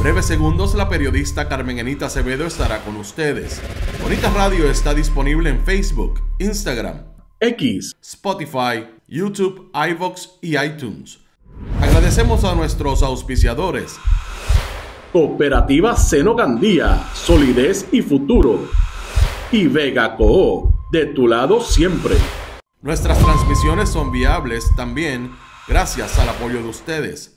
breves segundos, la periodista Carmen Anita Acevedo estará con ustedes. Bonita Radio está disponible en Facebook, Instagram, X, Spotify, YouTube, iVoox y iTunes. Agradecemos a nuestros auspiciadores. Cooperativa Seno Gandía, Solidez y Futuro. Y Vega Co, de tu lado siempre. Nuestras transmisiones son viables también gracias al apoyo de ustedes.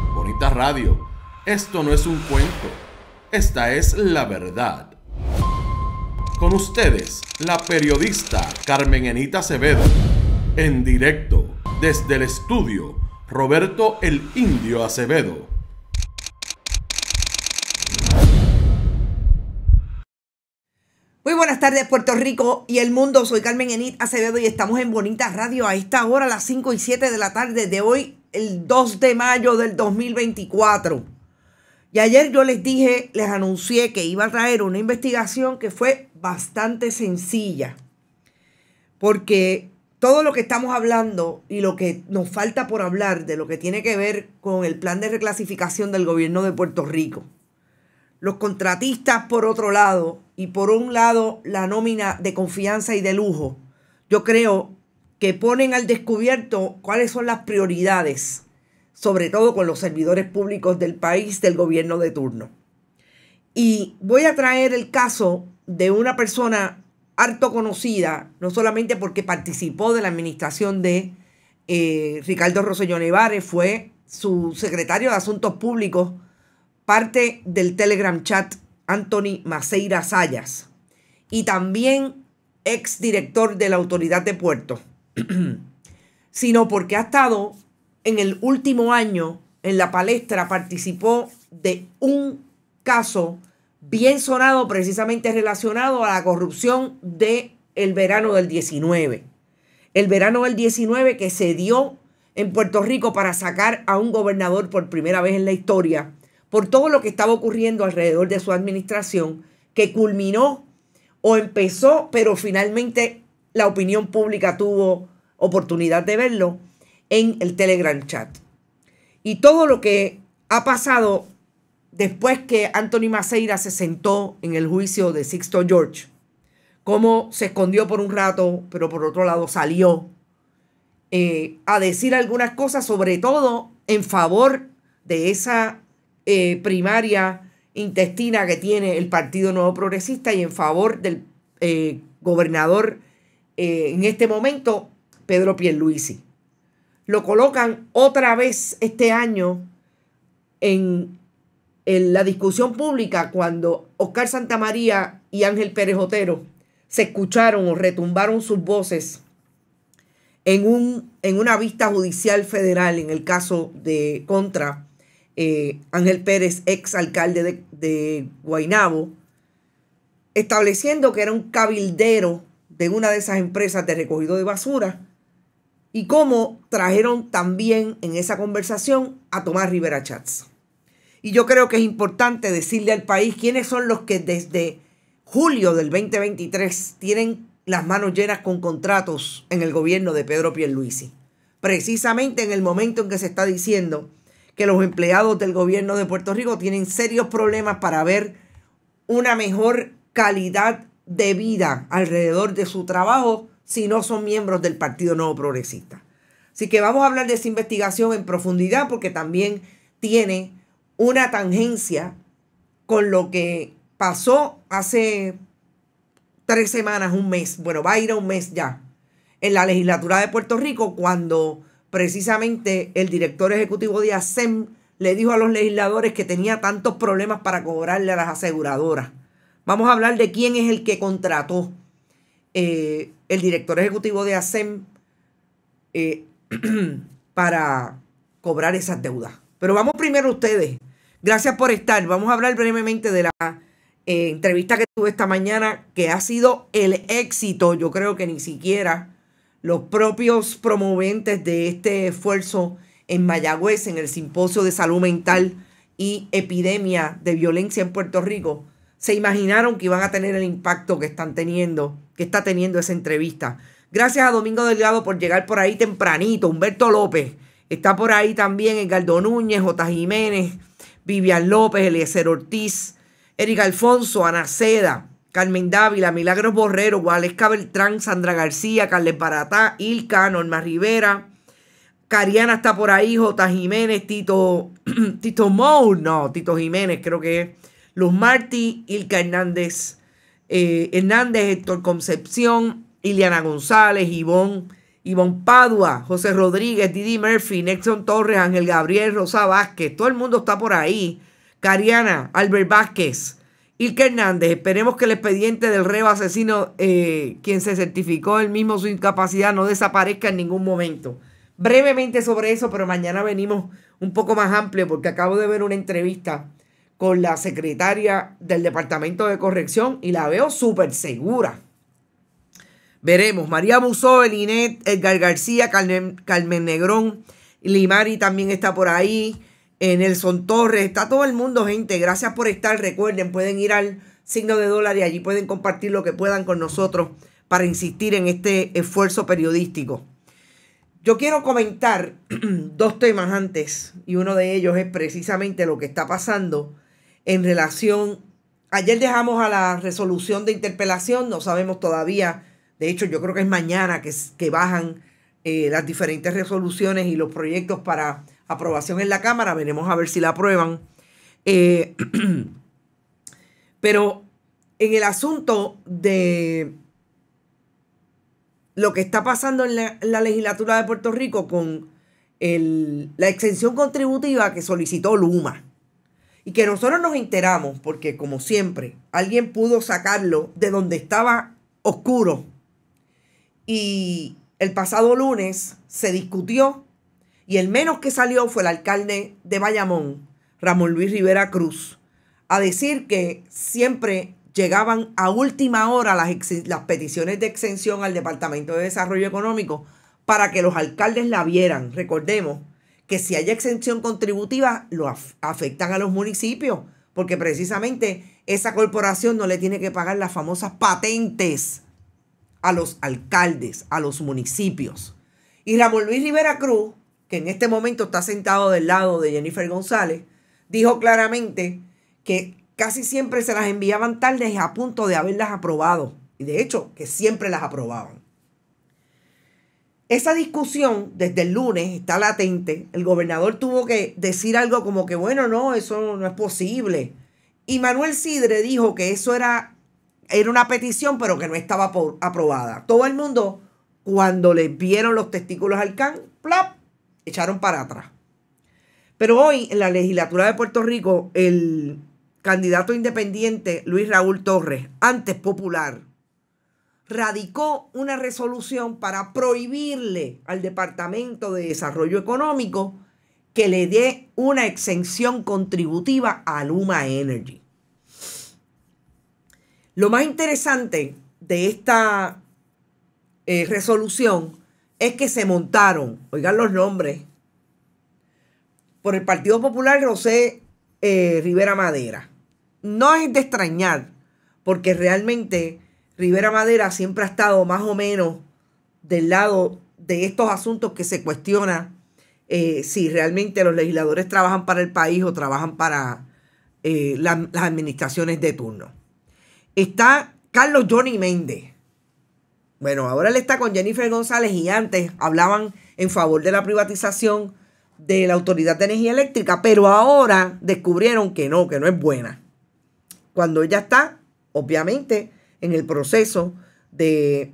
Bonita Radio. Esto no es un cuento, esta es la verdad. Con ustedes, la periodista Carmen Enita Acevedo, en directo desde el estudio Roberto el Indio Acevedo. Muy buenas tardes Puerto Rico y el mundo. Soy Carmen Enit Acevedo y estamos en Bonita Radio a esta hora, las 5 y 7 de la tarde de hoy, el 2 de mayo del 2024. Y ayer yo les dije, les anuncié que iba a traer una investigación que fue bastante sencilla. Porque todo lo que estamos hablando y lo que nos falta por hablar de lo que tiene que ver con el plan de reclasificación del gobierno de Puerto Rico. Los contratistas por otro lado y por un lado la nómina de confianza y de lujo. Yo creo que ponen al descubierto cuáles son las prioridades, sobre todo con los servidores públicos del país, del gobierno de turno. Y voy a traer el caso de una persona harto conocida, no solamente porque participó de la administración de eh, Ricardo Rossellón Nevares, fue su secretario de Asuntos Públicos, parte del Telegram chat Anthony Maceira Sayas, y también exdirector de la Autoridad de Puerto. sino porque ha estado en el último año en la palestra, participó de un caso bien sonado precisamente relacionado a la corrupción del el verano del 19. El verano del 19 que se dio en Puerto Rico para sacar a un gobernador por primera vez en la historia por todo lo que estaba ocurriendo alrededor de su administración que culminó o empezó pero finalmente la opinión pública tuvo oportunidad de verlo en el Telegram chat. Y todo lo que ha pasado después que Anthony Maceira se sentó en el juicio de Sixto George, cómo se escondió por un rato, pero por otro lado salió eh, a decir algunas cosas, sobre todo en favor de esa eh, primaria intestina que tiene el Partido Nuevo Progresista y en favor del eh, gobernador eh, en este momento Pedro Pierluisi. Lo colocan otra vez este año en, la discusión pública cuando Oscar Santamaría y Ángel Pérez Otero se escucharon o retumbaron sus voces en, un, en una vista judicial federal en el caso de contra eh, Ángel Pérez, ex alcalde de, de Guaynabo, estableciendo que era un cabildero de una de esas empresas de recogido de basura y cómo trajeron también en esa conversación a Tomás Rivera Chats. Y yo creo que es importante decirle al país quiénes son los que desde julio del 2023 tienen las manos llenas con contratos en el gobierno de Pedro Pierluisi. Precisamente en el momento en que se está diciendo que los empleados del gobierno de Puerto Rico tienen serios problemas para ver una mejor calidad de vida alrededor de su trabajo si no son miembros del Partido Nuevo Progresista. Así que vamos a hablar de esa investigación en profundidad porque también tiene una tangencia con lo que pasó hace tres semanas, un mes, bueno, va a ir a un mes ya, en la legislatura de Puerto Rico, cuando precisamente el director ejecutivo de ASEM le dijo a los legisladores que tenía tantos problemas para cobrarle a las aseguradoras Vamos a hablar de quién es el que contrató. Eh, el director ejecutivo de ASEM eh, para cobrar esas deudas. Pero vamos primero a ustedes. Gracias por estar. Vamos a hablar brevemente de la eh, entrevista que tuve esta mañana, que ha sido el éxito. Yo creo que ni siquiera los propios promoventes de este esfuerzo en Mayagüez, en el Simposio de Salud Mental y Epidemia de Violencia en Puerto Rico, se imaginaron que iban a tener el impacto que están teniendo, que está teniendo esa entrevista. Gracias a Domingo Delgado por llegar por ahí tempranito. Humberto López está por ahí también, Edgardo Núñez, J. Jiménez, Vivian López, Eliezer Ortiz, Eric Alfonso, Ana Seda, Carmen Dávila, Milagros Borrero, Gualesca Beltrán, Sandra García, Carles Baratá, Ilka, Norma Rivera, Cariana está por ahí, J. Jiménez, Tito, Tito Mou, no, Tito Jiménez creo que es. Luz Martí, Ilka Hernández, eh, Hernández, Héctor Concepción, Iliana González, Ivonne, Padua, José Rodríguez, Didi Murphy, Nexon Torres, Ángel Gabriel, Rosa Vázquez, todo el mundo está por ahí. Cariana, Albert Vázquez, Ilka Hernández, esperemos que el expediente del reo asesino, eh, quien se certificó él mismo su incapacidad, no desaparezca en ningún momento. Brevemente sobre eso, pero mañana venimos un poco más amplio porque acabo de ver una entrevista con la secretaria del Departamento de Corrección y la veo súper segura. Veremos, María Busó, Elinet, Edgar García, Carmen, Carmen Negrón, Limari también está por ahí, eh, Nelson Torres, está todo el mundo, gente. Gracias por estar. Recuerden, pueden ir al signo de dólar y allí pueden compartir lo que puedan con nosotros para insistir en este esfuerzo periodístico. Yo quiero comentar dos temas antes y uno de ellos es precisamente lo que está pasando en relación... Ayer dejamos a la resolución de interpelación, no sabemos todavía, de hecho yo creo que es mañana que, que bajan eh, las diferentes resoluciones y los proyectos para aprobación en la Cámara, veremos a ver si la aprueban. Eh, pero en el asunto de lo que está pasando en la, legislatura de Puerto Rico con la exención contributiva que solicitó Luma y que nosotros nos enteramos porque como siempre alguien pudo sacarlo de donde estaba oscuro y el pasado lunes se discutió y el menos que salió fue el alcalde de Bayamón, Ramón Luis Rivera Cruz, a decir que siempre llegaban a última hora las, las peticiones de exención al Departamento de Desarrollo Económico para que los alcaldes la vieran. Recordemos que si hay exención contributiva, lo afectan a los municipios, porque precisamente esa corporación no le tiene que pagar las famosas patentes a los alcaldes, a los municipios. Y Ramón Luis Rivera Cruz, que en este momento está sentado del lado de Jennifer González, dijo claramente que casi siempre se las enviaban tardes a punto de haberlas aprobado. Y de hecho, que siempre las aprobaban. Esa discusión desde el lunes está latente. El gobernador tuvo que decir algo como que, bueno, no, eso no es posible. Y Manuel Sidre dijo que eso era, era una petición, pero que no estaba por, aprobada. Todo el mundo, cuando le vieron los testículos al can, echaron para atrás. Pero hoy, en la legislatura de Puerto Rico, el candidato independiente Luis Raúl Torres, antes popular, radicó una resolución para prohibirle al Departamento de Desarrollo Económico que le dé una exención contributiva a Luma Energy. Lo más interesante de esta eh, resolución es que se montaron, oigan los nombres, por el Partido Popular José eh, Rivera Madera. No es de extrañar, porque realmente Rivera Madera siempre ha estado más o menos del lado de estos asuntos que se cuestiona eh, si realmente los legisladores trabajan para el país o trabajan para eh, las administraciones de turno. Está Carlos Johnny Méndez. Bueno, ahora él está con Jennifer González y antes hablaban en favor de la privatización de la Autoridad de Energía Eléctrica, pero ahora descubrieron que no, que no es buena. Cuando ella está, obviamente, en el proceso de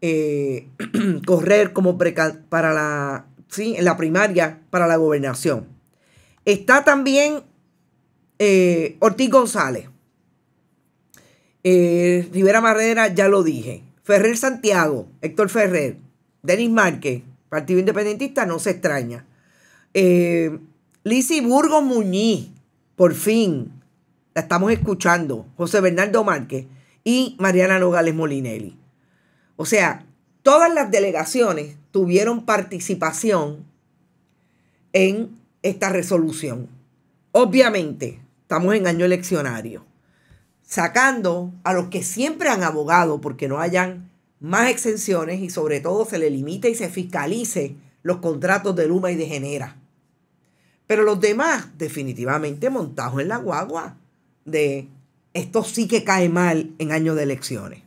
eh, correr como para la, sí, en la primaria para la gobernación. Está también eh, Ortiz González. Eh, Rivera Marrera, ya lo dije. Ferrer Santiago, Héctor Ferrer, Denis Márquez, Partido Independentista, no se extraña. Eh, Lisi Burgos Muñiz, por fin, la estamos escuchando. José Bernardo Márquez y Mariana Nogales Molinelli. O sea, todas las delegaciones tuvieron participación en esta resolución. Obviamente, estamos en año eleccionario, sacando a los que siempre han abogado porque no hayan más exenciones y sobre todo se le limite y se fiscalice los contratos de Luma y de Genera. Pero los demás, definitivamente montados en la guagua de esto sí que cae mal en año de elecciones.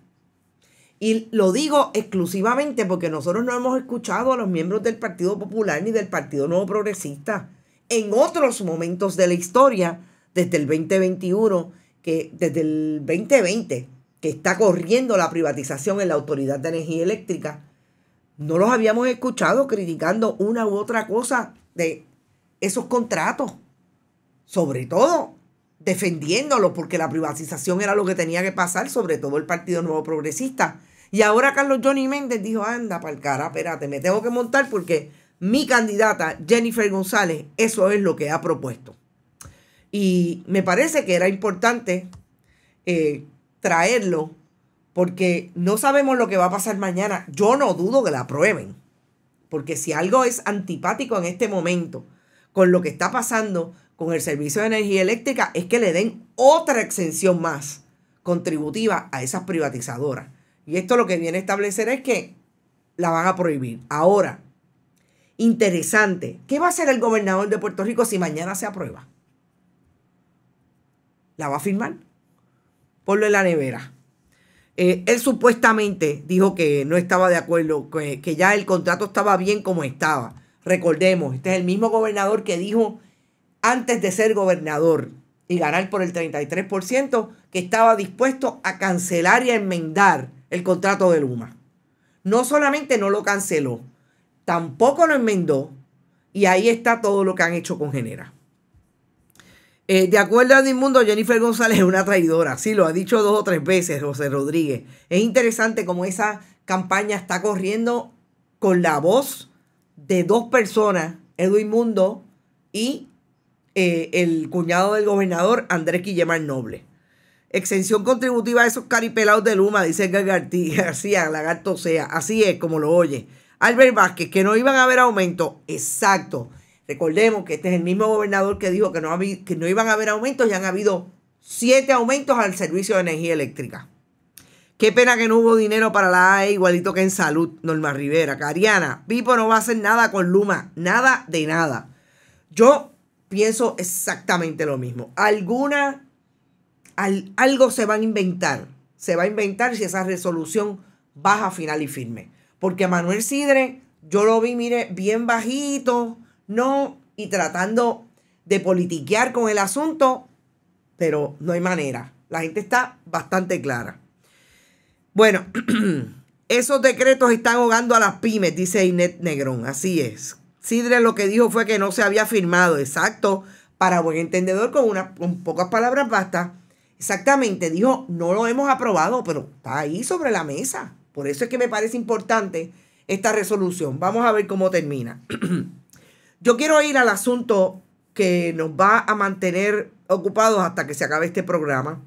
Y lo digo exclusivamente porque nosotros no hemos escuchado a los miembros del Partido Popular ni del Partido Nuevo Progresista en otros momentos de la historia, desde el 2021, que, desde el 2020, que está corriendo la privatización en la Autoridad de Energía Eléctrica, no los habíamos escuchado criticando una u otra cosa de esos contratos. Sobre todo defendiéndolo porque la privatización era lo que tenía que pasar, sobre todo el Partido Nuevo Progresista. Y ahora Carlos Johnny Méndez dijo, anda para el cara, espérate, me tengo que montar porque mi candidata Jennifer González, eso es lo que ha propuesto. Y me parece que era importante eh, traerlo porque no sabemos lo que va a pasar mañana. Yo no dudo que la aprueben, porque si algo es antipático en este momento, con lo que está pasando con el servicio de energía eléctrica es que le den otra exención más contributiva a esas privatizadoras. Y esto lo que viene a establecer es que la van a prohibir. Ahora, interesante, ¿qué va a hacer el gobernador de Puerto Rico si mañana se aprueba? ¿La va a firmar? Ponlo en la nevera. Eh, él supuestamente dijo que no estaba de acuerdo, que, que ya el contrato estaba bien como estaba. Recordemos, este es el mismo gobernador que dijo antes de ser gobernador y ganar por el 33% que estaba dispuesto a cancelar y a enmendar el contrato de Luma. No solamente no lo canceló, tampoco lo enmendó y ahí está todo lo que han hecho con Genera. Eh, de acuerdo a Dimundo, Jennifer González es una traidora. Sí, lo ha dicho dos o tres veces José Rodríguez. Es interesante cómo esa campaña está corriendo con la voz de dos personas, Edwin Mundo y eh, el cuñado del gobernador, Andrés Guillemar Noble. Exención contributiva a esos caripelados de Luma, dice García, lagarto sea. Así es, como lo oye. Albert Vázquez, que no iban a haber aumento. Exacto. Recordemos que este es el mismo gobernador que dijo que no, que no iban a haber aumentos y han habido siete aumentos al servicio de energía eléctrica. Qué pena que no hubo dinero para la AE eh, igualito que en salud, Norma Rivera. Cariana, Pipo no va a hacer nada con Luma, nada de nada. Yo pienso exactamente lo mismo. Alguna, algo se va a inventar. Se va a inventar si esa resolución baja final y firme. Porque Manuel Sidre, yo lo vi, mire, bien bajito, ¿no? Y tratando de politiquear con el asunto, pero no hay manera. La gente está bastante clara. Bueno, esos decretos están ahogando a las pymes, dice Inet Negrón. Así es. Sidre lo que dijo fue que no se había firmado. Exacto. Para buen entendedor, con, con pocas palabras basta. Exactamente. Dijo, no lo hemos aprobado, pero está ahí sobre la mesa. Por eso es que me parece importante esta resolución. Vamos a ver cómo termina. Yo quiero ir al asunto que nos va a mantener ocupados hasta que se acabe este programa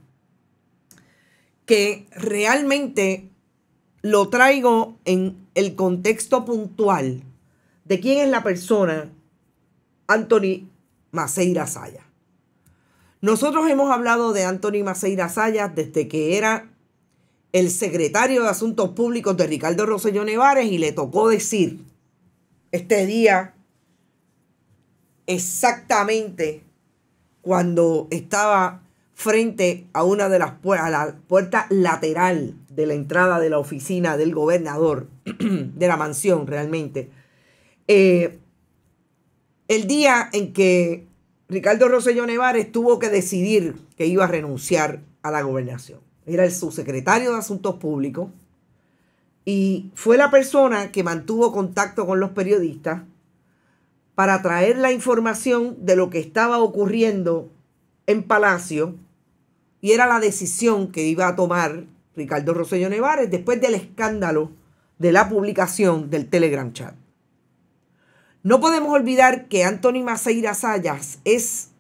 que realmente lo traigo en el contexto puntual de quién es la persona Anthony Maceira Saya. Nosotros hemos hablado de Anthony Maceira Saya desde que era el secretario de Asuntos Públicos de Ricardo Rosselló Nevares y le tocó decir este día exactamente cuando estaba frente a una de las puertas, a la puerta lateral de la entrada de la oficina del gobernador, de la mansión realmente. Eh, el día en que Ricardo Rosselló Nevares tuvo que decidir que iba a renunciar a la gobernación. Era el subsecretario de Asuntos Públicos y fue la persona que mantuvo contacto con los periodistas para traer la información de lo que estaba ocurriendo en Palacio y era la decisión que iba a tomar Ricardo Rosello Nevares después del escándalo de la publicación del Telegram Chat. No podemos olvidar que Anthony Maceira Sayas es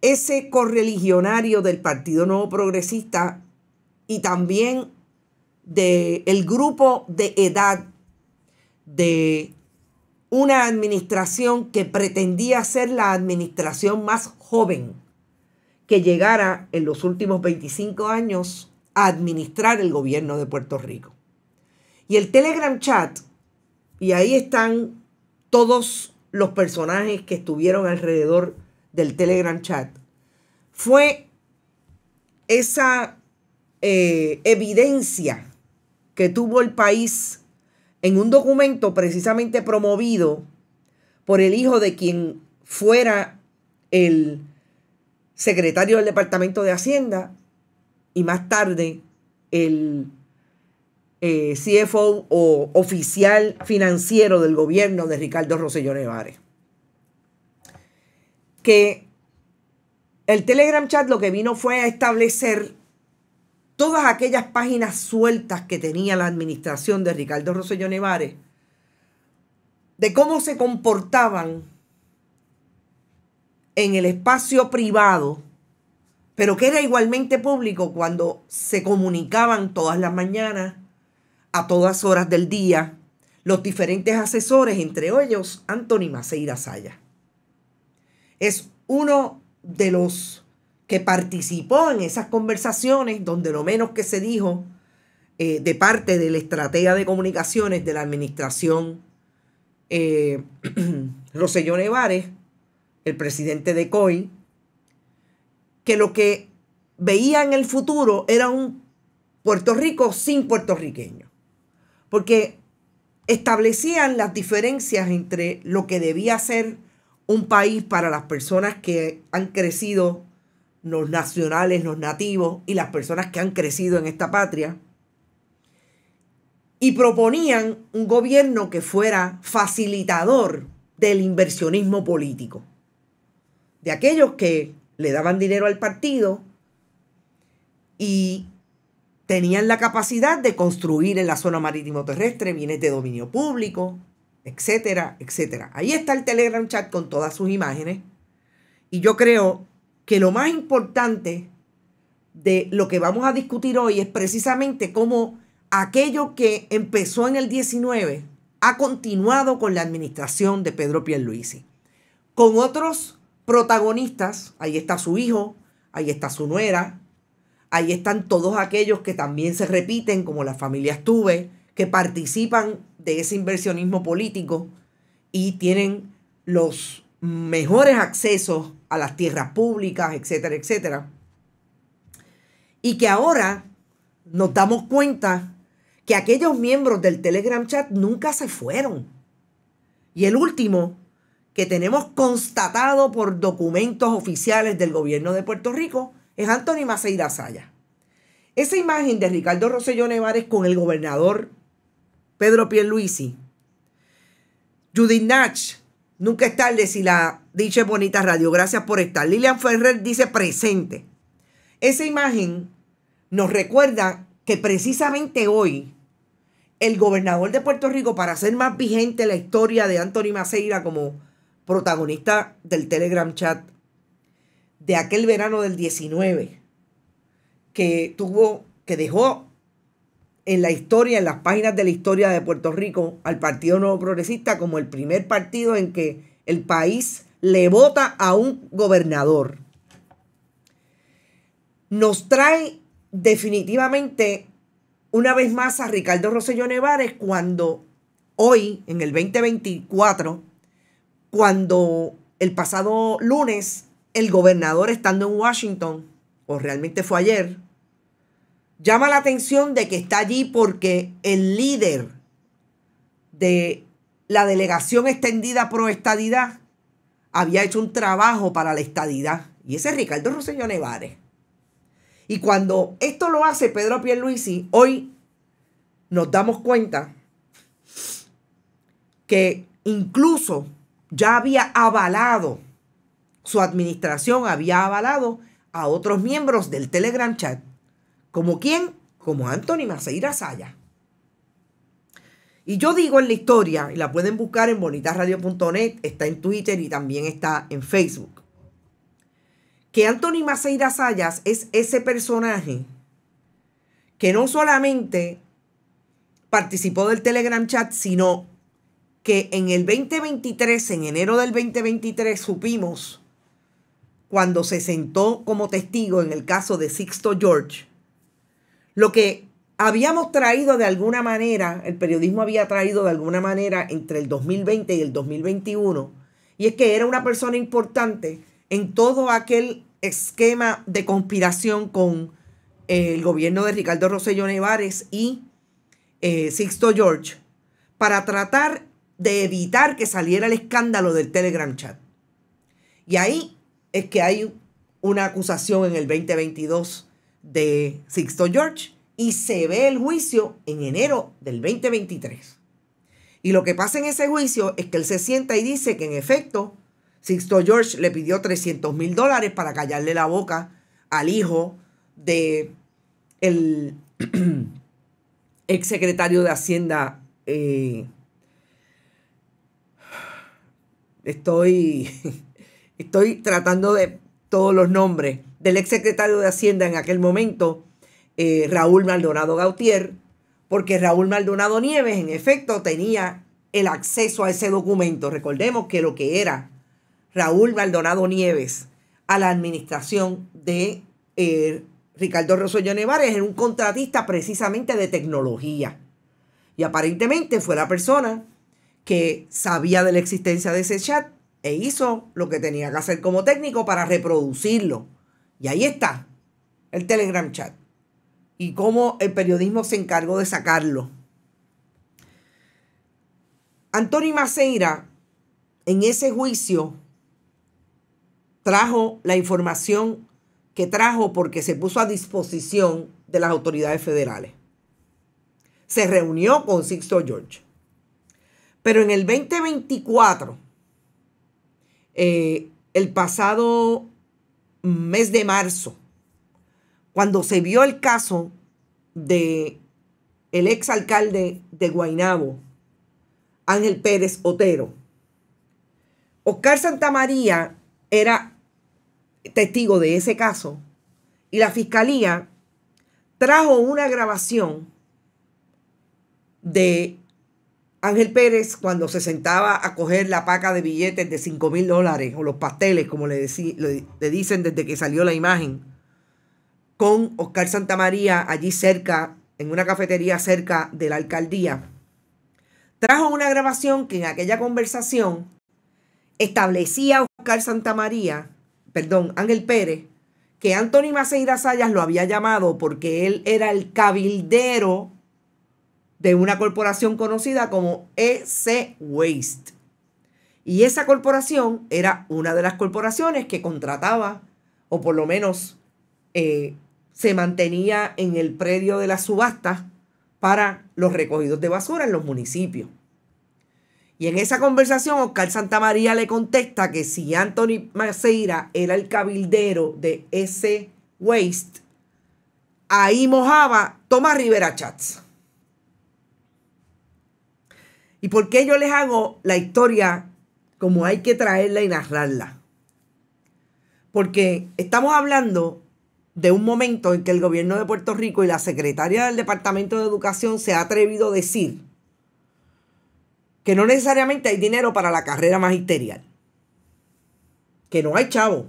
ese correligionario del Partido Nuevo Progresista y también del el grupo de edad de una administración que pretendía ser la administración más joven que llegara en los últimos 25 años a administrar el gobierno de Puerto Rico. Y el Telegram chat, y ahí están todos los personajes que estuvieron alrededor del Telegram chat, fue esa eh, evidencia que tuvo el país en un documento precisamente promovido por el hijo de quien fuera el secretario del Departamento de Hacienda y más tarde el eh, CFO o oficial financiero del gobierno de Ricardo Rosselló Nevares. Que el Telegram chat lo que vino fue a establecer todas aquellas páginas sueltas que tenía la administración de Ricardo Rosselló Nevares, de cómo se comportaban en el espacio privado, pero que era igualmente público cuando se comunicaban todas las mañanas, a todas horas del día, los diferentes asesores, entre ellos Anthony Maceira Saya. Es uno de los que participó en esas conversaciones donde lo menos que se dijo eh, de parte del estratega de comunicaciones de la administración eh, Rosellón Evarez el presidente de COI, que lo que veía en el futuro era un Puerto Rico sin puertorriqueños, porque establecían las diferencias entre lo que debía ser un país para las personas que han crecido, los nacionales, los nativos, y las personas que han crecido en esta patria, y proponían un gobierno que fuera facilitador del inversionismo político de aquellos que le daban dinero al partido y tenían la capacidad de construir en la zona marítimo terrestre bienes de dominio público, etcétera, etcétera. Ahí está el Telegram chat con todas sus imágenes. Y yo creo que lo más importante de lo que vamos a discutir hoy es precisamente cómo aquello que empezó en el 19 ha continuado con la administración de Pedro Pierluisi, con otros protagonistas, ahí está su hijo, ahí está su nuera, ahí están todos aquellos que también se repiten, como las familias tuve, que participan de ese inversionismo político y tienen los mejores accesos a las tierras públicas, etcétera, etcétera. Y que ahora nos damos cuenta que aquellos miembros del Telegram chat nunca se fueron. Y el último que tenemos constatado por documentos oficiales del gobierno de Puerto Rico es Anthony Maceira Saya. Esa imagen de Ricardo Rosselló Nevares con el gobernador Pedro Pierluisi, Judith Natch nunca es tarde si la dicha bonita radio, gracias por estar. Lilian Ferrer dice presente. Esa imagen nos recuerda que precisamente hoy el gobernador de Puerto Rico, para hacer más vigente la historia de Anthony Maceira como protagonista del Telegram chat de aquel verano del 19, que tuvo, que dejó en la historia, en las páginas de la historia de Puerto Rico, al Partido Nuevo Progresista como el primer partido en que el país le vota a un gobernador. Nos trae definitivamente una vez más a Ricardo Rosselló Nevares cuando hoy, en el 2024, cuando el pasado lunes el gobernador estando en Washington, o realmente fue ayer, llama la atención de que está allí porque el líder de la delegación extendida pro estadidad había hecho un trabajo para la estadidad. Y ese es Ricardo Rosselló Nevares. Y cuando esto lo hace Pedro Pierluisi, hoy nos damos cuenta que incluso ya había avalado, su administración había avalado a otros miembros del Telegram chat. ¿Como quién? Como Anthony Maceira Sayas Y yo digo en la historia, y la pueden buscar en bonitasradio.net, está en Twitter y también está en Facebook, que Anthony Maceira Sayas es ese personaje que no solamente participó del Telegram chat, sino que en el 2023, en enero del 2023, supimos cuando se sentó como testigo en el caso de Sixto George, lo que habíamos traído de alguna manera, el periodismo había traído de alguna manera entre el 2020 y el 2021, y es que era una persona importante en todo aquel esquema de conspiración con eh, el gobierno de Ricardo Rosselló Nevares y eh, Sixto George para tratar de evitar que saliera el escándalo del Telegram chat. Y ahí es que hay una acusación en el 2022 de Sixto George y se ve el juicio en enero del 2023. Y lo que pasa en ese juicio es que él se sienta y dice que en efecto Sixto George le pidió 300 mil dólares para callarle la boca al hijo de el exsecretario de Hacienda eh, estoy, estoy tratando de todos los nombres, del ex secretario de Hacienda en aquel momento, eh, Raúl Maldonado Gautier, porque Raúl Maldonado Nieves en efecto tenía el acceso a ese documento. Recordemos que lo que era Raúl Maldonado Nieves a la administración de eh, Ricardo Rosselló Nevares era un contratista precisamente de tecnología. Y aparentemente fue la persona que sabía de la existencia de ese chat e hizo lo que tenía que hacer como técnico para reproducirlo. Y ahí está, el Telegram chat. Y cómo el periodismo se encargó de sacarlo. Antonio Maceira, en ese juicio, trajo la información que trajo porque se puso a disposición de las autoridades federales. Se reunió con Sixto George. Pero en el 2024, eh, el pasado mes de marzo, cuando se vio el caso de el exalcalde de Guainabo, Ángel Pérez Otero, Oscar Santamaría era testigo de ese caso y la fiscalía trajo una grabación de Ángel Pérez, cuando se sentaba a coger la paca de billetes de 5 mil dólares o los pasteles, como le, le, dicen desde que salió la imagen, con Oscar Santamaría allí cerca, en una cafetería cerca de la alcaldía, trajo una grabación que en aquella conversación establecía Oscar Santamaría, perdón, Ángel Pérez, que Anthony Maceira Sayas lo había llamado porque él era el cabildero de una corporación conocida como EC Waste. Y esa corporación era una de las corporaciones que contrataba, o por lo menos eh, se mantenía en el predio de la subasta para los recogidos de basura en los municipios. Y en esa conversación, Oscar Santamaría le contesta que si Anthony Maceira era el cabildero de ese Waste, ahí mojaba Tomás Rivera Chats. ¿Y por qué yo les hago la historia como hay que traerla y narrarla? Porque estamos hablando de un momento en que el gobierno de Puerto Rico y la secretaria del Departamento de Educación se ha atrevido a decir que no necesariamente hay dinero para la carrera magisterial. Que no hay chavo.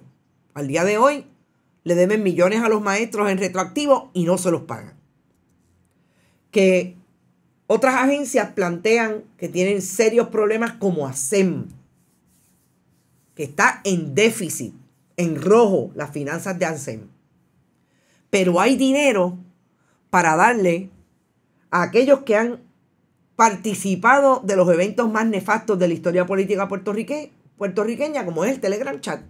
Al día de hoy le deben millones a los maestros en retroactivo y no se los pagan. Que otras agencias plantean que tienen serios problemas como ASEM, que está en déficit, en rojo, las finanzas de ASEM. Pero hay dinero para darle a aquellos que han participado de los eventos más nefastos de la historia política puertorriqueña, como es el Telegram Chat,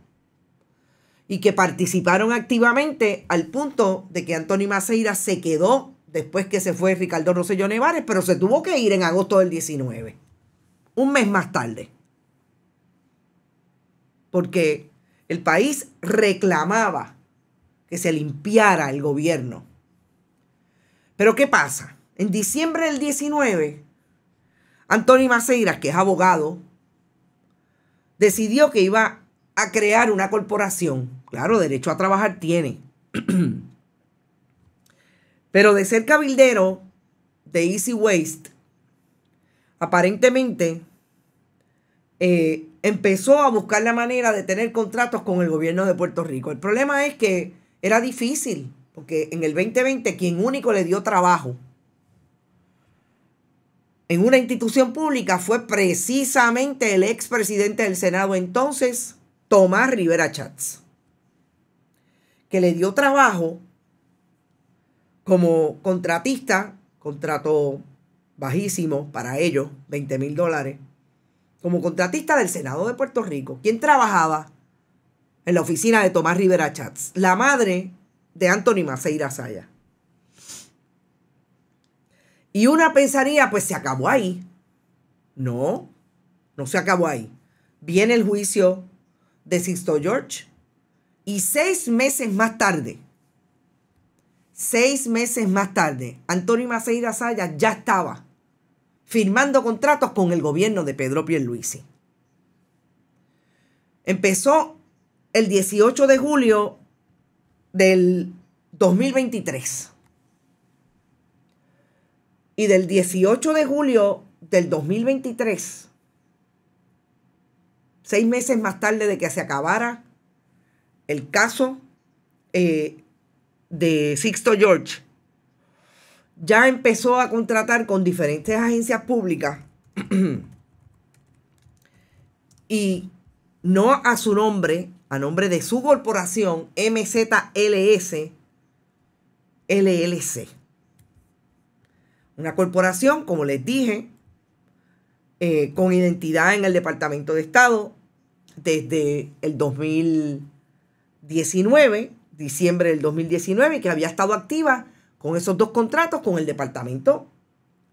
y que participaron activamente al punto de que Antonio Maceira se quedó después que se fue Ricardo Rosselló Nevares, pero se tuvo que ir en agosto del 19, un mes más tarde. Porque el país reclamaba que se limpiara el gobierno. Pero ¿qué pasa? En diciembre del 19, Antonio Maceiras, que es abogado, decidió que iba a crear una corporación. Claro, derecho a trabajar tiene. Pero de ser cabildero de Easy Waste, aparentemente eh, empezó a buscar la manera de tener contratos con el gobierno de Puerto Rico. El problema es que era difícil, porque en el 2020 quien único le dio trabajo en una institución pública fue precisamente el expresidente del Senado entonces, Tomás Rivera Chats, que le dio trabajo como contratista, contrato bajísimo para ellos, 20 mil dólares, como contratista del Senado de Puerto Rico, quien trabajaba en la oficina de Tomás Rivera Chats, la madre de Anthony Maceira Saya. Y una pensaría, pues se acabó ahí. No, no se acabó ahí. Viene el juicio de Sixto George y seis meses más tarde, Seis meses más tarde, Antonio Maceira Saya ya estaba firmando contratos con el gobierno de Pedro Pierluisi. Empezó el 18 de julio del 2023. Y del 18 de julio del 2023, seis meses más tarde de que se acabara el caso, eh, de Sixto George ya empezó a contratar con diferentes agencias públicas y no a su nombre, a nombre de su corporación MZLS LLC. Una corporación, como les dije, eh, con identidad en el Departamento de Estado desde el 2019 diciembre del 2019 que había estado activa con esos dos contratos con el departamento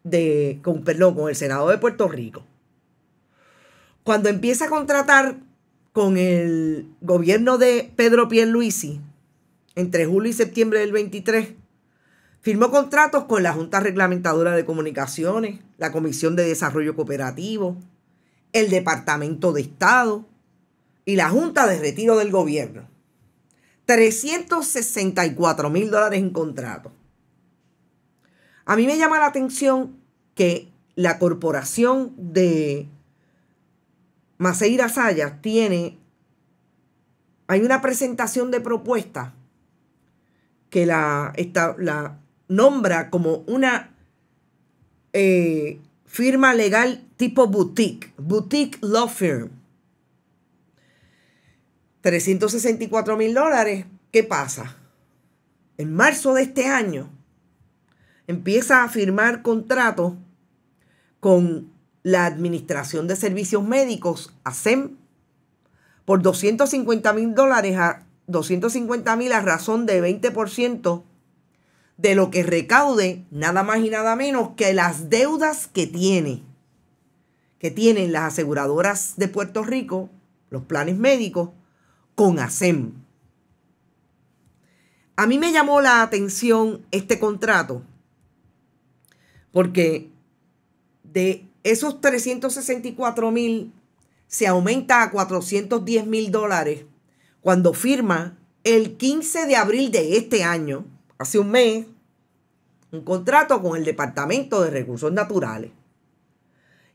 de, con, perdón, con el Senado de Puerto Rico. Cuando empieza a contratar con el gobierno de Pedro Pierluisi, entre julio y septiembre del 23, firmó contratos con la Junta Reglamentadora de Comunicaciones, la Comisión de Desarrollo Cooperativo, el Departamento de Estado y la Junta de Retiro del Gobierno. 364 mil dólares en contrato. A mí me llama la atención que la corporación de Maceira Sayas tiene, hay una presentación de propuesta que la, la nombra como una eh, firma legal tipo boutique, boutique law firm 364 mil dólares, ¿qué pasa? En marzo de este año empieza a firmar contrato con la Administración de Servicios Médicos, ASEM, por 250 mil dólares a 250 mil a razón de 20% de lo que recaude, nada más y nada menos que las deudas que tiene, que tienen las aseguradoras de Puerto Rico, los planes médicos con ASEM. A mí me llamó la atención este contrato porque de esos 364 mil se aumenta a 410 mil dólares cuando firma el 15 de abril de este año, hace un mes, un contrato con el Departamento de Recursos Naturales.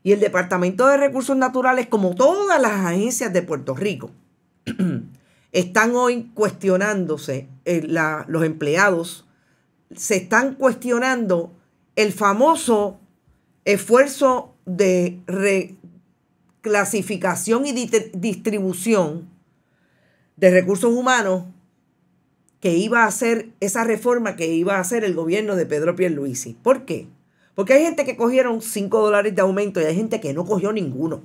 Y el Departamento de Recursos Naturales, como todas las agencias de Puerto Rico, están hoy cuestionándose, eh, los empleados se están cuestionando el famoso esfuerzo de reclasificación y distribución de recursos humanos que iba a hacer esa reforma que iba a hacer el gobierno de Pedro Pierluisi. ¿Por qué? Porque hay gente que cogieron 5 dólares de aumento y hay gente que no cogió ninguno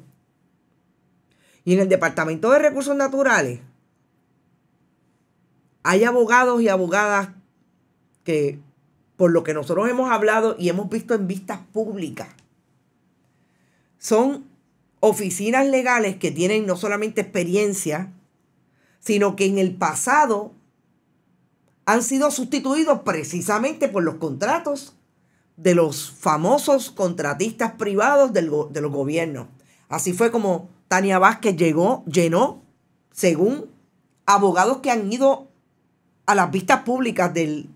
y en el Departamento de Recursos Naturales hay abogados y abogadas que, por lo que nosotros hemos hablado y hemos visto en vistas públicas, son oficinas legales que tienen no solamente experiencia, sino que en el pasado han sido sustituidos precisamente por los contratos de los famosos contratistas privados del, de los gobiernos. Así fue como Tania Vázquez llegó, llenó, según abogados que han ido a las vistas públicas del,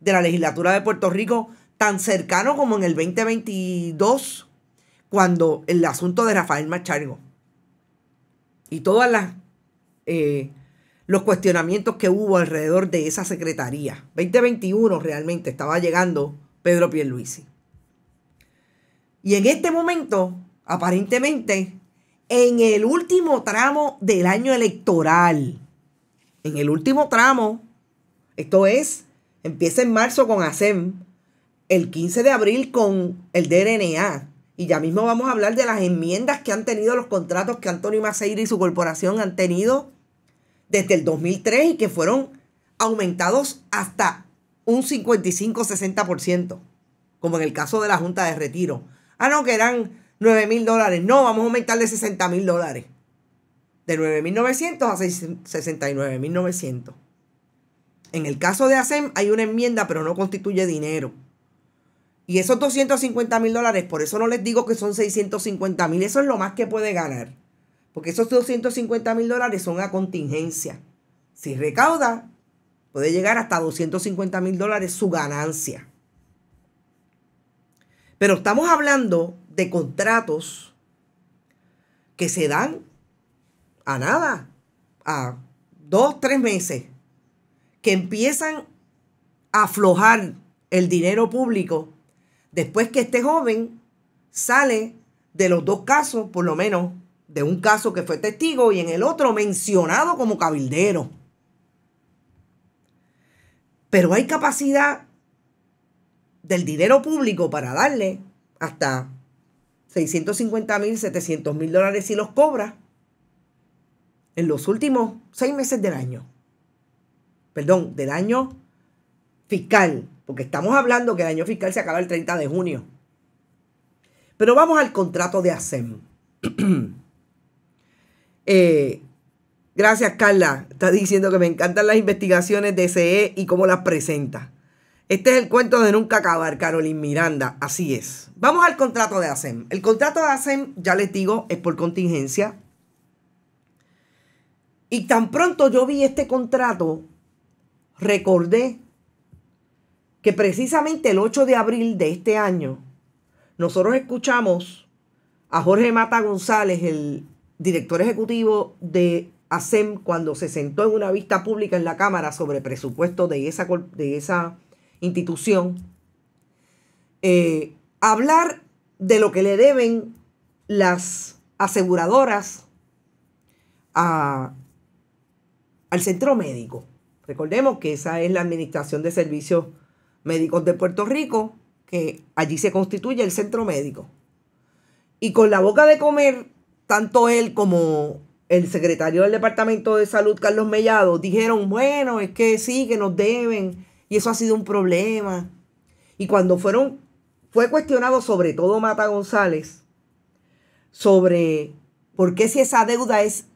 de la legislatura de Puerto Rico, tan cercano como en el 2022, cuando el asunto de Rafael Machargo y todas las... Eh, los cuestionamientos que hubo alrededor de esa secretaría. 2021 realmente estaba llegando Pedro Pierluisi. Y en este momento, aparentemente, en el último tramo del año electoral. En el último tramo, esto es, empieza en marzo con ASEM, el 15 de abril con el DRNA. Y ya mismo vamos a hablar de las enmiendas que han tenido los contratos que Antonio Maceira y su corporación han tenido desde el 2003 y que fueron aumentados hasta un 55-60%, como en el caso de la Junta de Retiro. Ah, no, que eran 9 mil dólares. No, vamos a aumentar de 60 mil dólares. De 9.900 a 69.900. En el caso de ASEM hay una enmienda, pero no constituye dinero. Y esos 250 mil dólares, por eso no les digo que son 650 mil, eso es lo más que puede ganar. Porque esos 250 mil dólares son a contingencia. Si recauda, puede llegar hasta 250 mil dólares su ganancia. Pero estamos hablando de contratos que se dan a nada, a dos, tres meses, que empiezan a aflojar el dinero público después que este joven sale de los dos casos, por lo menos de un caso que fue testigo y en el otro mencionado como cabildero. Pero hay capacidad del dinero público para darle hasta 650 mil, 700 mil dólares si los cobra en los últimos seis meses del año. Perdón, del año fiscal, porque estamos hablando que el año fiscal se acaba el 30 de junio. Pero vamos al contrato de ASEM. Eh, gracias, Carla. Está diciendo que me encantan las investigaciones de CE y cómo las presenta. Este es el cuento de nunca acabar, Carolyn Miranda. Así es. Vamos al contrato de ASEM. El contrato de ASEM, ya les digo, es por contingencia. Y tan pronto yo vi este contrato, recordé que precisamente el 8 de abril de este año, nosotros escuchamos a Jorge Mata González, el director ejecutivo de ASEM, cuando se sentó en una vista pública en la Cámara sobre presupuesto de esa, de esa institución, eh, hablar de lo que le deben las aseguradoras al centro médico. Recordemos que esa es la Administración de Servicios Médicos de Puerto Rico, que allí se constituye el centro médico. Y con la boca de comer, tanto él como el secretario del Departamento de Salud, Carlos Mellado, dijeron, bueno, es que sí, que nos deben y eso ha sido un problema. Y cuando fueron, fue cuestionado sobre todo Mata González, sobre por qué si esa deuda es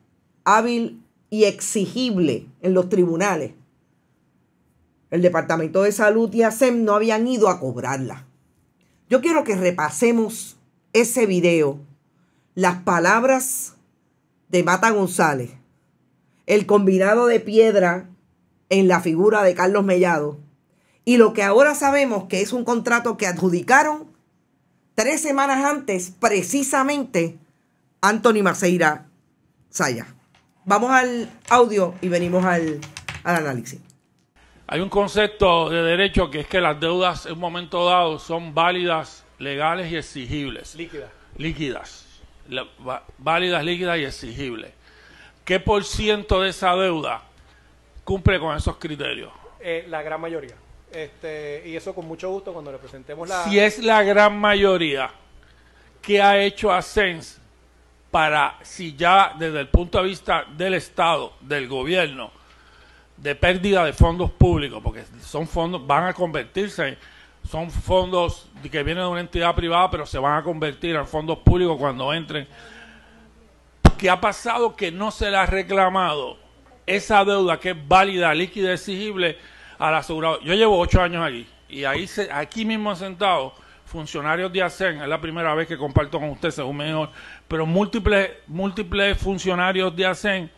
hábil y exigible en los tribunales, el Departamento de Salud y ASEM no habían ido a cobrarla. Yo quiero que repasemos ese video, las palabras de Mata González, el combinado de piedra en la figura de Carlos Mellado. Y lo que ahora sabemos que es un contrato que adjudicaron tres semanas antes, precisamente, Anthony Maceira Saya. Vamos al audio y venimos al, al análisis. Hay un concepto de derecho que es que las deudas en un momento dado son válidas, legales y exigibles. Líquidas. Líquidas. válidas, líquidas y exigibles. ¿Qué por ciento de esa deuda cumple con esos criterios. Eh, la gran mayoría. Este, y eso con mucho gusto cuando le presentemos la... Si es la gran mayoría que ha hecho Asens para, si ya desde el punto de vista del Estado, del gobierno, de pérdida de fondos públicos, porque son fondos, van a convertirse, son fondos que vienen de una entidad privada, pero se van a convertir en fondos públicos cuando entren. ¿Qué ha pasado que no se le ha reclamado esa deuda que es válida, líquida, exigible al asegurado. Yo llevo ocho años allí. y ahí aquí mismo sentado, funcionarios de ASEN, es la primera vez que comparto con usted, según mejor, pero múltiples, múltiples funcionarios de ASEN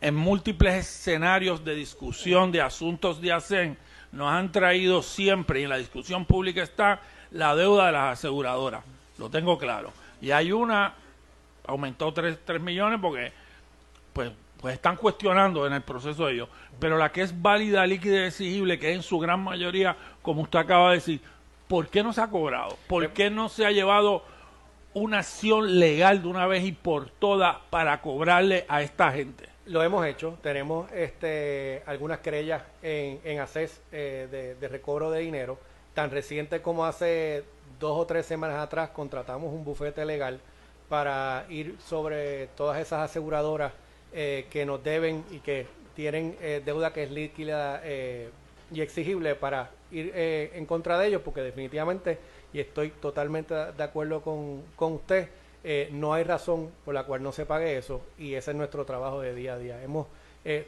en múltiples escenarios de discusión de asuntos de ASEN nos han traído siempre, y en la discusión pública está, la deuda de las aseguradoras. Lo tengo claro. Y hay una, aumentó tres 3 millones porque, pues, pues están cuestionando en el proceso de ellos. Pero la que es válida, líquida y exigible, que es en su gran mayoría, como usted acaba de decir, ¿por qué no se ha cobrado? ¿Por qué no se ha llevado una acción legal de una vez y por todas para cobrarle a esta gente? Lo hemos hecho, tenemos este, algunas querellas en, en ACES eh, de, de recobro de dinero, tan reciente como hace dos o tres semanas atrás contratamos un bufete legal para ir sobre todas esas aseguradoras eh, que nos deben y que tienen eh, deuda que es líquida eh, y exigible para ir en contra de ellos, porque definitivamente, y estoy totalmente de acuerdo con, con usted, no hay razón por la cual no se pague eso y ese es nuestro trabajo de día a día. Hemos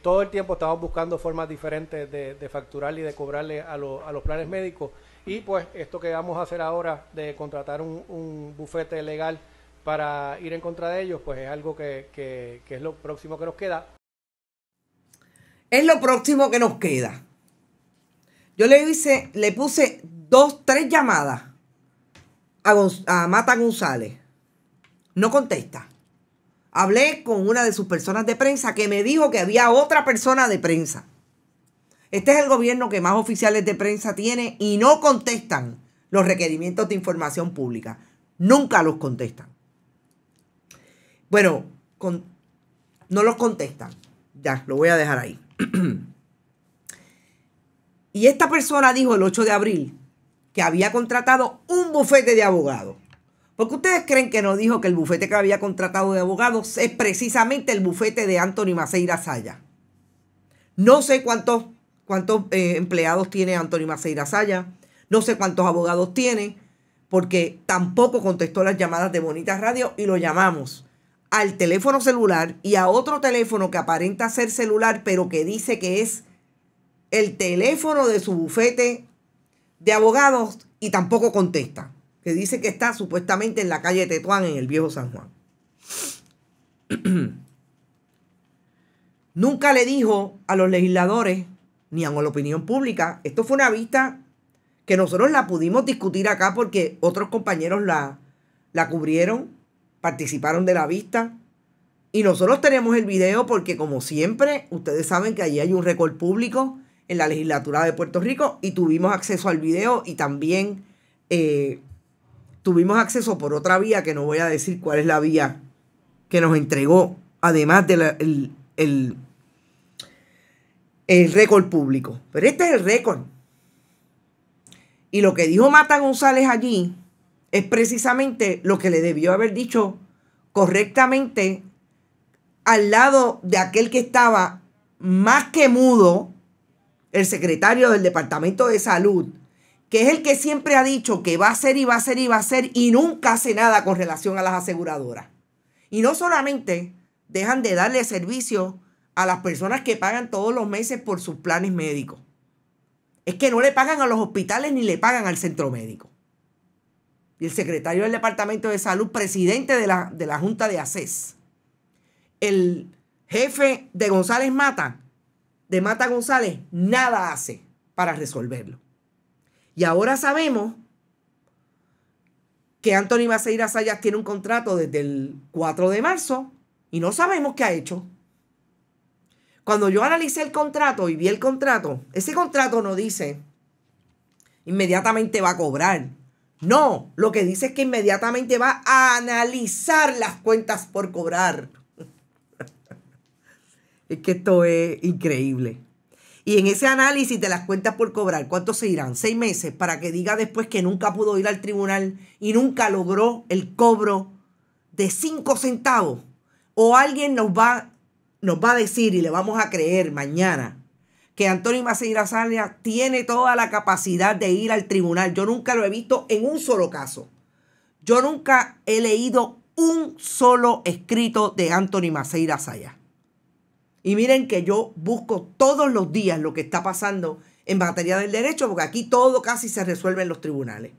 todo el tiempo estamos buscando formas diferentes de, facturar y de cobrarle a, a los planes médicos y pues esto que vamos a hacer ahora de contratar un, un bufete legal para ir en contra de ellos, pues es algo que, es lo próximo que nos queda. Es lo próximo que nos queda. Yo le hice, le puse dos, tres llamadas a, a Mata González. No contesta. Hablé con una de sus personas de prensa que me dijo que había otra persona de prensa. Este es el gobierno que más oficiales de prensa tiene y no contestan los requerimientos de información pública. Nunca los contestan. Bueno, no los contestan. Ya, lo voy a dejar ahí. y esta persona dijo el 8 de abril que había contratado un bufete de abogados. Porque ustedes creen que no dijo que el bufete que había contratado de abogados es precisamente el bufete de Anthony Maceira Saya. No sé cuántos, cuántos eh, empleados tiene Anthony Maceira Saya, no sé cuántos abogados tiene, porque tampoco contestó las llamadas de Bonita Radio y lo llamamos al teléfono celular y a otro teléfono que aparenta ser celular, pero que dice que es el teléfono de su bufete de abogados y tampoco contesta, que dice que está supuestamente en la calle Tetuán, en el viejo San Juan. Nunca le dijo a los legisladores ni a la opinión pública, esto fue una vista que nosotros la pudimos discutir acá porque otros compañeros la, la cubrieron participaron de la vista. Y nosotros tenemos el video porque, como siempre, ustedes saben que allí hay un récord público en la legislatura de Puerto Rico y tuvimos acceso al video y también eh, tuvimos acceso por otra vía que no voy a decir cuál es la vía que nos entregó, además del el, el, el récord público. Pero este es el récord. Y lo que dijo Mata González allí es precisamente lo que le debió haber dicho correctamente al lado de aquel que estaba más que mudo, el secretario del Departamento de Salud, que es el que siempre ha dicho que va a ser y va a ser y va a ser y nunca hace nada con relación a las aseguradoras. Y no solamente dejan de darle servicio a las personas que pagan todos los meses por sus planes médicos. Es que no le pagan a los hospitales ni le pagan al centro médico y el secretario del Departamento de Salud, presidente de la, de la Junta de ACES, el jefe de González Mata, de Mata González, nada hace para resolverlo. Y ahora sabemos que Anthony Maceira Sayas tiene un contrato desde el 4 de marzo y no sabemos qué ha hecho. Cuando yo analicé el contrato y vi el contrato, ese contrato no dice inmediatamente va a cobrar. No, lo que dice es que inmediatamente va a analizar las cuentas por cobrar. es que esto es increíble. Y en ese análisis de las cuentas por cobrar, ¿cuánto se irán? Seis meses para que diga después que nunca pudo ir al tribunal y nunca logró el cobro de cinco centavos. O alguien nos va, nos va a decir y le vamos a creer mañana que Antonio Maceira Zaya tiene toda la capacidad de ir al tribunal. Yo nunca lo he visto en un solo caso. Yo nunca he leído un solo escrito de Anthony Maceira Zaya. Y miren que yo busco todos los días lo que está pasando en materia del derecho, porque aquí todo casi se resuelve en los tribunales.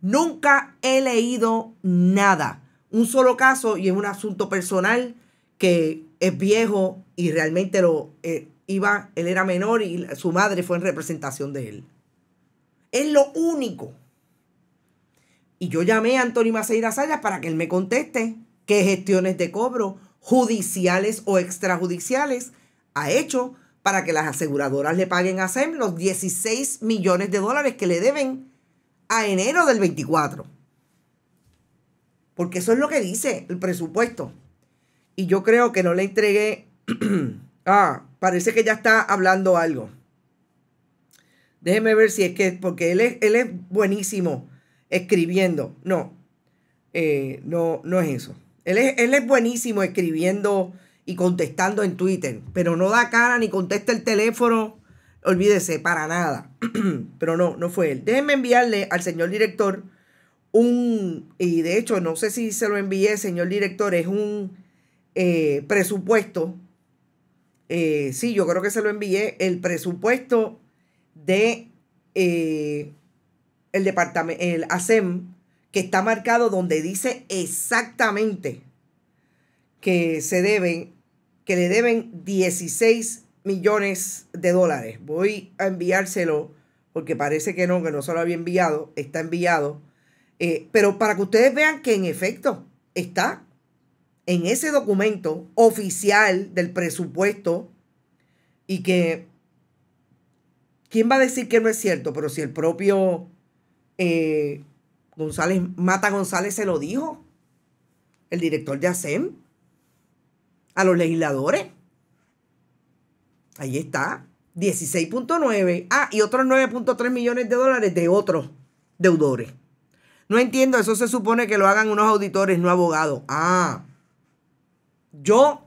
Nunca he leído nada, un solo caso y es un asunto personal que es viejo y realmente lo, eh, iba, él era menor y su madre fue en representación de él. Es lo único. Y yo llamé a Antonio Maceira Sayas para que él me conteste qué gestiones de cobro, judiciales o extrajudiciales, ha hecho para que las aseguradoras le paguen a SEM los 16 millones de dólares que le deben a enero del 24. Porque eso es lo que dice el presupuesto. Y yo creo que no le entregué. a parece que ya está hablando algo. Déjeme ver si es que, porque él es, él es buenísimo escribiendo. No, eh, no, no es eso. Él es, él es buenísimo escribiendo y contestando en Twitter, pero no da cara ni contesta el teléfono. Olvídese, para nada. pero no, no fue él. Déjenme enviarle al señor director un, y de hecho no sé si se lo envié, señor director, es un eh, presupuesto eh, sí, yo creo que se lo envié, el presupuesto de eh, el departamento, el ASEM, que está marcado donde dice exactamente que se deben, que le deben 16 millones de dólares. Voy a enviárselo porque parece que no, que no se lo había enviado, está enviado. Eh, pero para que ustedes vean que en efecto está en ese documento oficial del presupuesto y que, ¿quién va a decir que no es cierto? Pero si el propio eh, González, Mata González se lo dijo, el director de ASEM, a los legisladores. Ahí está, 16.9. Ah, y otros 9.3 millones de dólares de otros deudores. No entiendo, eso se supone que lo hagan unos auditores, no abogados. Ah, yo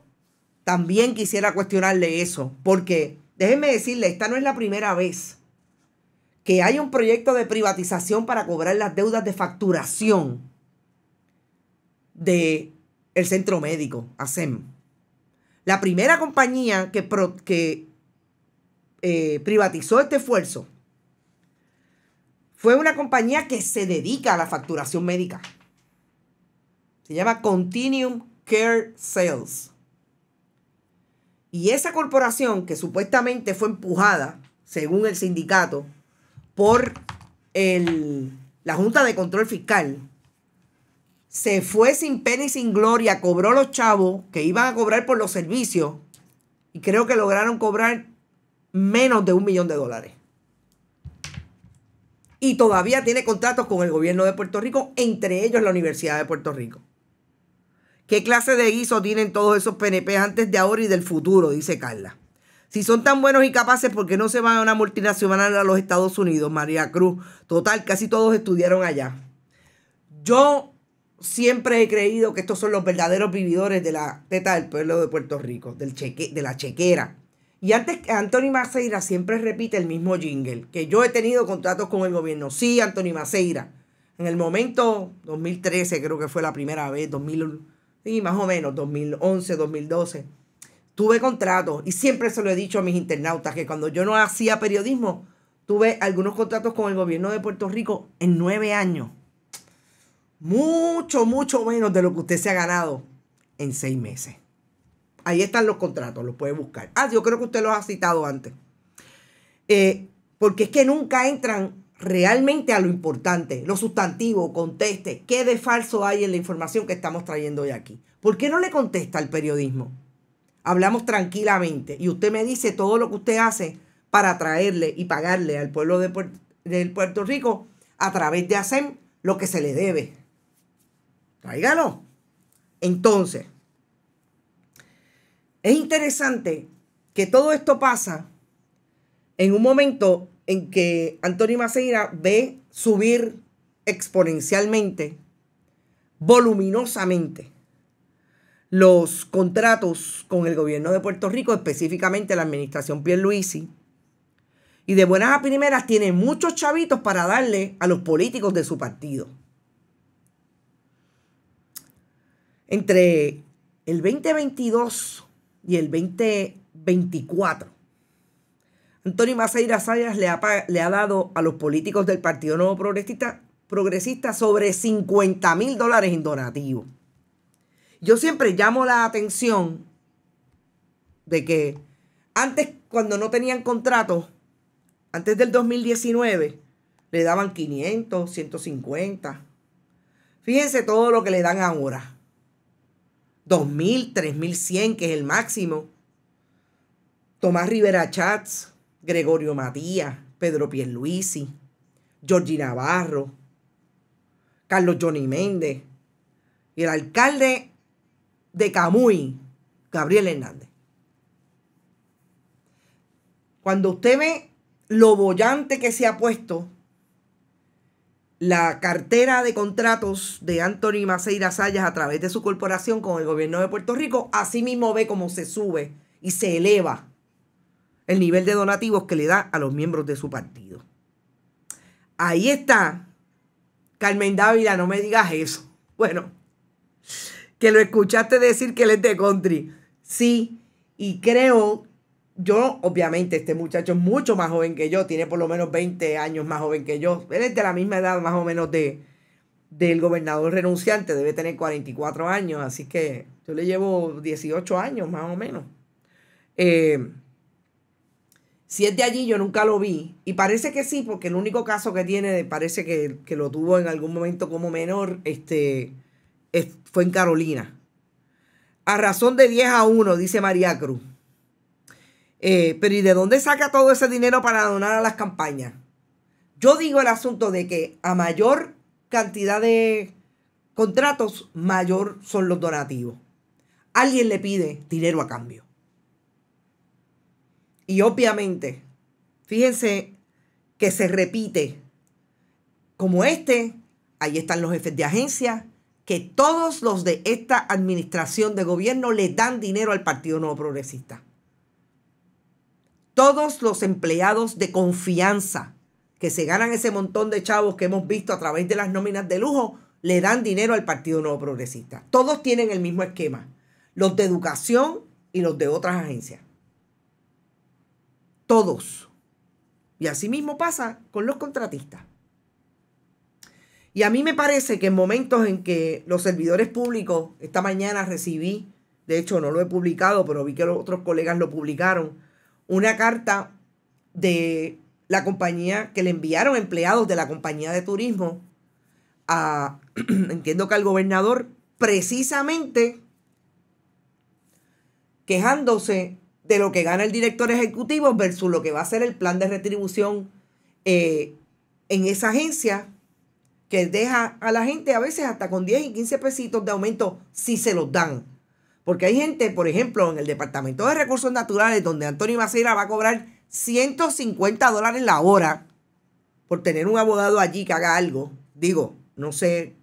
también quisiera cuestionarle eso, porque déjenme decirle, esta no es la primera vez que hay un proyecto de privatización para cobrar las deudas de facturación de el centro médico, ASEM. La primera compañía que, eh, privatizó este esfuerzo fue una compañía que se dedica a la facturación médica. Se llama Continuum Care Sales. Y esa corporación que supuestamente fue empujada, según el sindicato, por el, la Junta de Control Fiscal, se fue sin pena y sin gloria, cobró los chavos que iban a cobrar por los servicios y creo que lograron cobrar menos de un millón de dólares. Y todavía tiene contratos con el gobierno de Puerto Rico, entre ellos la Universidad de Puerto Rico. ¿Qué clase de guiso tienen todos esos PNP antes de ahora y del futuro? Dice Carla. Si son tan buenos y capaces, ¿por qué no se van a una multinacional a los Estados Unidos, María Cruz? Total, casi todos estudiaron allá. Yo siempre he creído que estos son los verdaderos vividores de la teta del pueblo de Puerto Rico, del cheque, de la chequera. Y antes, Anthony Maceira siempre repite el mismo jingle, que yo he tenido contratos con el gobierno. Sí, Anthony Maceira. En el momento, 2013 creo que fue la primera vez, 2001 sí, más o menos, 2011, 2012, tuve contratos, y siempre se lo he dicho a mis internautas, que cuando yo no hacía periodismo, tuve algunos contratos con el gobierno de Puerto Rico en nueve años. Mucho, mucho menos de lo que usted se ha ganado en seis meses. Ahí están los contratos, los puede buscar. Ah, yo creo que usted los ha citado antes. Eh, porque es que nunca entran realmente a lo importante, lo sustantivo, conteste. ¿Qué de falso hay en la información que estamos trayendo hoy aquí? ¿Por qué no le contesta al periodismo? Hablamos tranquilamente y usted me dice todo lo que usted hace para traerle y pagarle al pueblo de, Puerto, Rico a través de hacer lo que se le debe. Tráigalo. Entonces, es interesante que todo esto pasa en un momento en que Antonio Maceira ve subir exponencialmente, voluminosamente, los contratos con el gobierno de Puerto Rico, específicamente la administración Pierluisi. Y de buenas a primeras tiene muchos chavitos para darle a los políticos de su partido. Entre el 2022 y el 2024 Antonio Maceira Sayas le ha, dado a los políticos del Partido Nuevo Progresista, progresista sobre 50 mil dólares en donativo. Yo siempre llamo la atención de que antes, cuando no tenían contrato, antes del 2019, le daban 500, 150. Fíjense todo lo que le dan ahora. 2.000, 3.100, que es el máximo. Tomás Rivera Chats, Gregorio Matías, Pedro Pierluisi, Georgina Navarro, Carlos Johnny Méndez y el alcalde de Camuy, Gabriel Hernández. Cuando usted ve lo bollante que se ha puesto la cartera de contratos de Anthony Maceira Sayas a través de su corporación con el gobierno de Puerto Rico, así mismo ve cómo se sube y se eleva el nivel de donativos que le da a los miembros de su partido. Ahí está. Carmen Dávila, no me digas eso. Bueno, que lo escuchaste decir que él es de country. Sí, y creo, yo obviamente, este muchacho es mucho más joven que yo, tiene por lo menos 20 años más joven que yo. Él es de la misma edad más o menos de, del gobernador renunciante, debe tener 44 años, así que yo le llevo 18 años más o menos. Eh, si es de allí, yo nunca lo vi. Y parece que sí, porque el único caso que tiene, parece que, lo tuvo en algún momento como menor, este, fue en Carolina. A razón de 10 a 1, dice María Cruz. Eh, pero ¿y de dónde saca todo ese dinero para donar a las campañas? Yo digo el asunto de que a mayor cantidad de contratos, mayor son los donativos. Alguien le pide dinero a cambio. Y obviamente, fíjense que se repite, como este, ahí están los jefes de agencia, que todos los de esta administración de gobierno le dan dinero al Partido Nuevo Progresista. Todos los empleados de confianza que se ganan ese montón de chavos que hemos visto a través de las nóminas de lujo, le dan dinero al Partido Nuevo Progresista. Todos tienen el mismo esquema, los de educación y los de otras agencias todos. Y así mismo pasa con los contratistas. Y a mí me parece que en momentos en que los servidores públicos, esta mañana recibí, de hecho no lo he publicado, pero vi que los otros colegas lo publicaron, una carta de la compañía que le enviaron empleados de la compañía de turismo a, entiendo que al gobernador, precisamente quejándose de lo que gana el director ejecutivo versus lo que va a ser el plan de retribución eh, en esa agencia que deja a la gente a veces hasta con 10 y 15 pesitos de aumento si se los dan. Porque hay gente, por ejemplo, en el Departamento de Recursos Naturales, donde Antonio Macera va a cobrar 150 dólares la hora por tener un abogado allí que haga algo. Digo, no sé,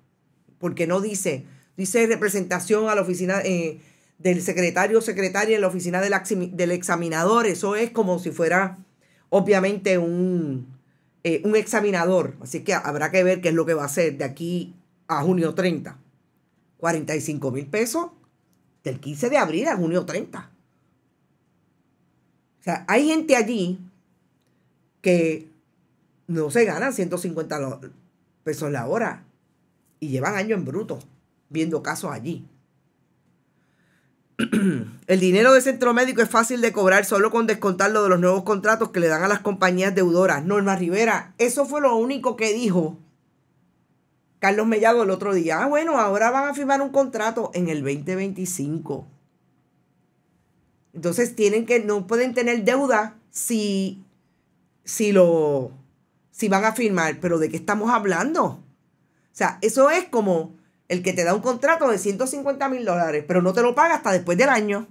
porque no dice, dice representación a la oficina, eh, del secretario o secretaria en la oficina del, examinador. Eso es como si fuera, obviamente, un, eh, un examinador. Así que habrá que ver qué es lo que va a hacer de aquí a junio 30. 45 mil pesos del 15 de abril a junio 30. O sea, hay gente allí que no se ganan 150 pesos la hora y llevan años en bruto viendo casos allí. el dinero de centro médico es fácil de cobrar solo con descontarlo de los nuevos contratos que le dan a las compañías deudoras. Norma Rivera, eso fue lo único que dijo Carlos Mellado el otro día. Ah, bueno, ahora van a firmar un contrato en el 2025. Entonces tienen que, no pueden tener deuda si, si lo, si van a firmar. Pero ¿de qué estamos hablando? O sea, eso es como el que te da un contrato de 150 mil dólares, pero no te lo paga hasta después del año.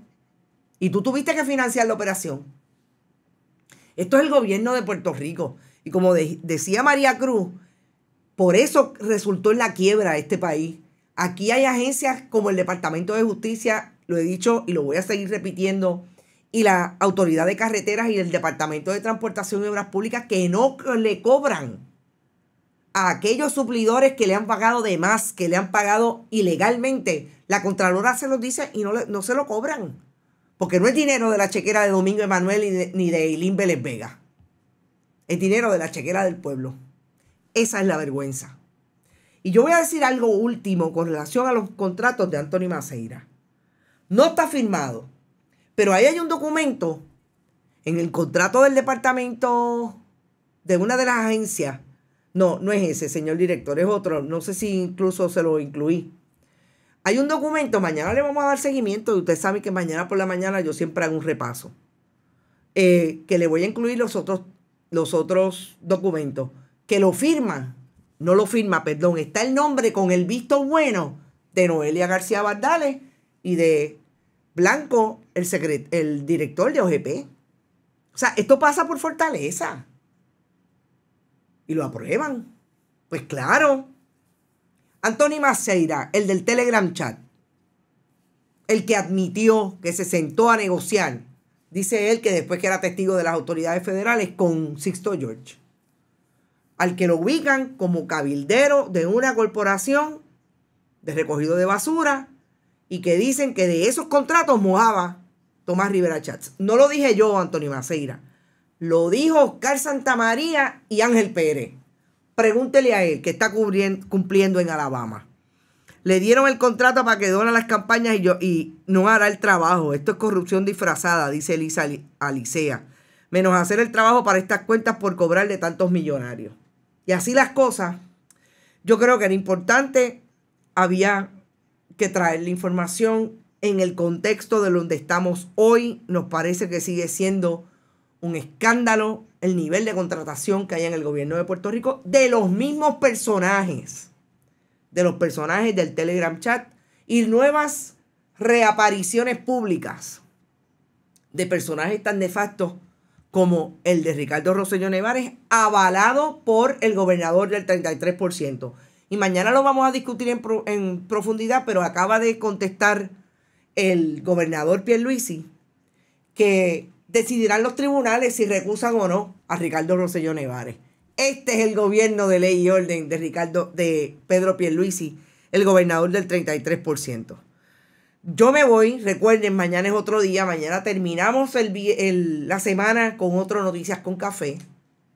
Y tú tuviste que financiar la operación. Esto es el gobierno de Puerto Rico. Y como decía María Cruz, por eso resultó en la quiebra este país. Aquí hay agencias como el Departamento de Justicia, lo he dicho y lo voy a seguir repitiendo, y la Autoridad de Carreteras y el Departamento de Transportación y Obras Públicas que no le cobran a aquellos suplidores que le han pagado de más, que le han pagado ilegalmente. La Contralora se los dice y no, se lo cobran. Porque no es dinero de la chequera de Domingo Emanuel ni de Eileen Vélez Vega. Es dinero de la chequera del pueblo. Esa es la vergüenza. Y yo voy a decir algo último con relación a los contratos de Antonio Maceira. No está firmado, pero ahí hay un documento en el contrato del departamento de una de las agencias no, no es ese, señor director, es otro. No sé si incluso se lo incluí. Hay un documento, mañana le vamos a dar seguimiento y usted sabe que mañana por la mañana yo siempre hago un repaso. Eh, que le voy a incluir los otros, los otros documentos. Que lo firma, no lo firma, perdón, está el nombre con el visto bueno de Noelia García Valdales y de Blanco, el, secret, el director de OGP. O sea, esto pasa por fortaleza y lo aprueban. Pues claro. Anthony Maceira, el del Telegram chat, el que admitió que se sentó a negociar, dice él que después que era testigo de las autoridades federales con Sixto George, al que lo ubican como cabildero de una corporación de recogido de basura y que dicen que de esos contratos mojaba Tomás Rivera Chats. No lo dije yo, Anthony Maceira. Lo dijo Oscar Santamaría y Ángel Pérez. Pregúntele a él, que está cumpliendo en Alabama. Le dieron el contrato para que dona las campañas y, yo, y no hará el trabajo. Esto es corrupción disfrazada, dice Elisa Alicea. Menos hacer el trabajo para estas cuentas por cobrar de tantos millonarios. Y así las cosas. Yo creo que era importante, había que traer la información en el contexto de donde estamos hoy. Nos parece que sigue siendo un escándalo el nivel de contratación que hay en el gobierno de Puerto Rico de los mismos personajes, de los personajes del Telegram chat y nuevas reapariciones públicas de personajes tan nefastos como el de Ricardo Rosselló Nevares, avalado por el gobernador del 33%. Y mañana lo vamos a discutir en, en profundidad, pero acaba de contestar el gobernador Pierluisi que decidirán los tribunales si recusan o no a Ricardo Rosselló Nevares. Este es el gobierno de ley y orden de Ricardo, de Pedro Pierluisi, el gobernador del 33%. Yo me voy, recuerden, mañana es otro día, mañana terminamos el, la semana con otro Noticias con Café.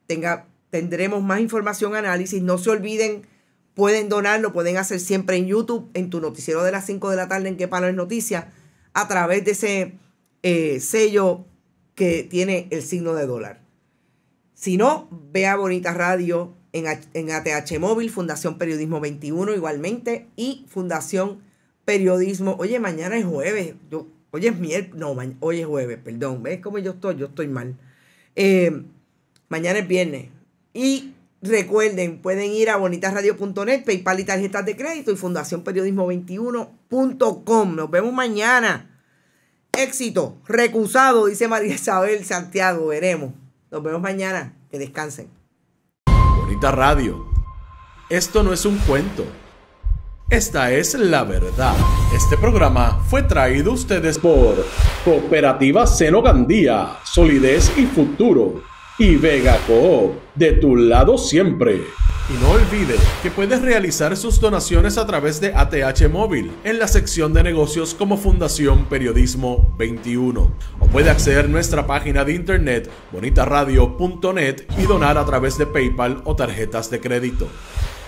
Tenga, tendremos más información, análisis. No se olviden, pueden donar, lo pueden hacer siempre en YouTube, en tu noticiero de las 5 de la tarde, en qué palo es noticia, a través de ese eh, sello que tiene el signo de dólar. Si no, vea Bonita Radio en, en ATH Móvil, Fundación Periodismo 21 igualmente y Fundación Periodismo. Oye, mañana es jueves. hoy es miércoles. No, hoy es jueves, perdón. ¿Ves cómo yo estoy? Yo estoy mal. Eh, mañana es viernes. Y recuerden, pueden ir a bonitasradio.net, PayPal y tarjetas de crédito y Fundación 21.com. Nos vemos mañana. Éxito, recusado, dice María Isabel Santiago. Veremos. Nos vemos mañana. Que descansen. Bonita Radio. Esto no es un cuento. Esta es la verdad. Este programa fue traído ustedes por Cooperativa Senogandía, Gandía, Solidez y Futuro y Vega Coop, de tu lado siempre. Y no olvide que puedes realizar sus donaciones a través de ATH Móvil en la sección de negocios como Fundación Periodismo 21. O puede acceder a nuestra página de internet bonitaradio.net y donar a través de PayPal o tarjetas de crédito.